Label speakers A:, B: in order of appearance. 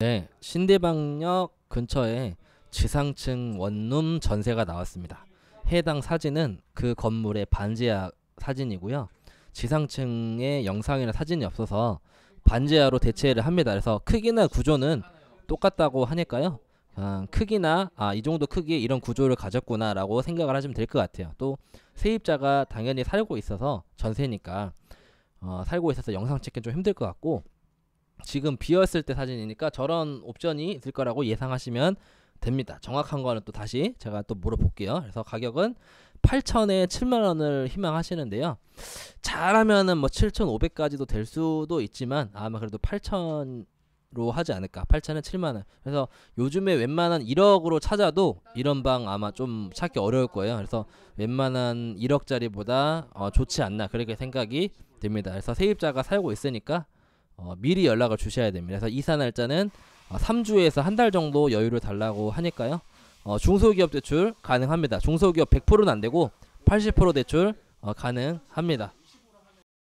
A: 네, 신대방역 근처에 지상층 원룸 전세가 나왔습니다. 해당 사진은 그 건물의 반지하 사진이고요. 지상층에 영상이나 사진이 없어서 반지하로 대체를 합니다. 그래서 크기나 구조는 똑같다고 하니까요. 아, 크기나 아, 이 정도 크기의 이런 구조를 가졌구나라고 생각을 하시면 될 것 같아요. 또 세입자가 당연히 살고 있어서 전세니까 어, 살고 있어서 영상 찍기는 좀 힘들 것 같고 지금 비었을 때 사진이니까 저런 옵션이 있을 거라고 예상하시면 됩니다. 정확한 거는 또 다시 제가 또 물어볼게요. 그래서 가격은 8,000에 7만원을 희망하시는데요. 잘하면은 뭐 7,500까지도 될 수도 있지만 아마 그래도 8,000로 하지 않을까 8천에 7만원 그래서 요즘에 웬만한 1억으로 찾아도 이런 방 아마 좀 찾기 어려울 거예요 그래서 웬만한 1억짜리보다 어, 좋지 않나 그렇게 생각이 됩니다 그래서 세입자가 살고 있으니까 어, 미리 연락을 주셔야 됩니다. 그래서 이사 날짜는 어, 3주에서 한 달 정도 여유를 달라고 하니까요. 어, 중소기업 대출 가능합니다. 중소기업 100%는 안 되고 80% 대출 어, 가능합니다.